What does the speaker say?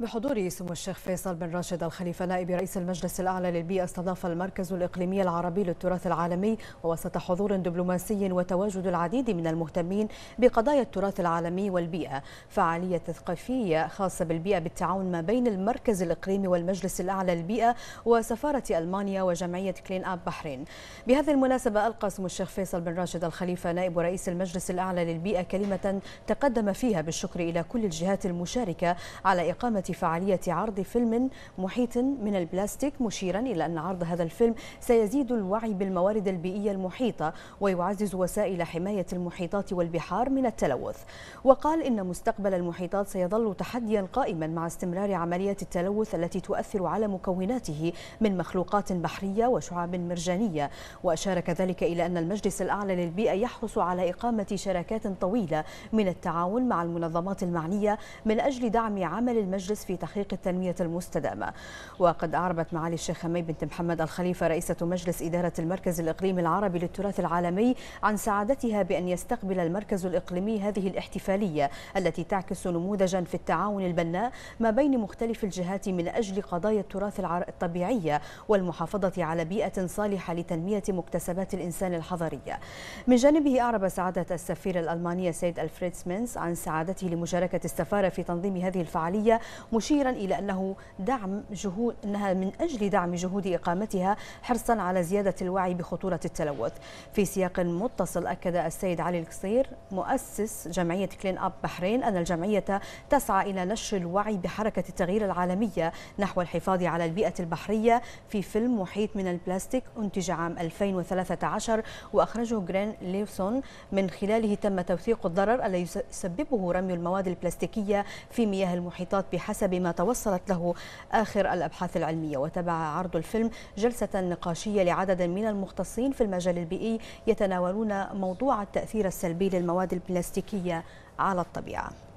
بحضور سمو الشيخ فيصل بن راشد الخليفة نائب رئيس المجلس الأعلى للبيئة استضاف المركز الإقليمي العربي للتراث العالمي ووسط حضور دبلوماسي وتواجد العديد من المهتمين بقضايا التراث العالمي والبيئة فعالية تثقيفية خاصة بالبيئة بالتعاون ما بين المركز الإقليمي والمجلس الأعلى للبيئة وسفارة ألمانيا وجمعية كلين أب بحرين بهذه المناسبة ألقى سمو الشيخ فيصل بن راشد الخليفة نائب رئيس المجلس الأعلى للبيئة كلمة تقدم فيها بالشكر إلى كل الجهات المشاركة على إقامة فعالية عرض فيلم محيط من البلاستيك مشيرا إلى أن عرض هذا الفيلم سيزيد الوعي بالموارد البيئية المحيطة ويعزز وسائل حماية المحيطات والبحار من التلوث وقال إن مستقبل المحيطات سيظل تحديا قائما مع استمرار عمليات التلوث التي تؤثر على مكوناته من مخلوقات بحرية وشعاب مرجانية وأشار كذلك إلى أن المجلس الأعلى للبيئة يحرص على إقامة شراكات طويلة من التعاون مع المنظمات المعنية من أجل دعم عمل المجلس الناجز في تحقيق التنمية المستدامة وقد أعربت معالي الشيخ حمي بنت محمد الخليفة رئيسة مجلس إدارة المركز الإقليمي العربي للتراث العالمي عن سعادتها بأن يستقبل المركز الإقليمي هذه الاحتفالية التي تعكس نموذجا في التعاون البناء ما بين مختلف الجهات من أجل قضايا التراث الطبيعية والمحافظة على بيئة صالحة لتنمية مكتسبات الإنسان الحضرية من جانبه أعرب سعادة السفير الألماني سيد ألفريد سمينز عن سعادته لمشاركة السفارة في تنظيم هذه الفعالية مشيرا إلى أنه دعم جهود أنها من أجل دعم جهود إقامتها حرصا على زيادة الوعي بخطورة التلوث في سياق متصل أكد السيد علي القصير مؤسس جمعية كلين أب بحرين أن الجمعية تسعى إلى نشر الوعي بحركة التغيير العالمية نحو الحفاظ على البيئة البحرية في فيلم محيط من البلاستيك أنتج عام 2013 وأخرجه جرين ليوسون من خلاله تم توثيق الضرر الذي يسببه رمي المواد البلاستيكية في مياه المحيطات بحسب بحسب ما توصلت له آخر الأبحاث العلمية وتبع عرض الفيلم جلسة نقاشية لعدد من المختصين في المجال البيئي يتناولون موضوع التأثير السلبي للمواد البلاستيكية على الطبيعة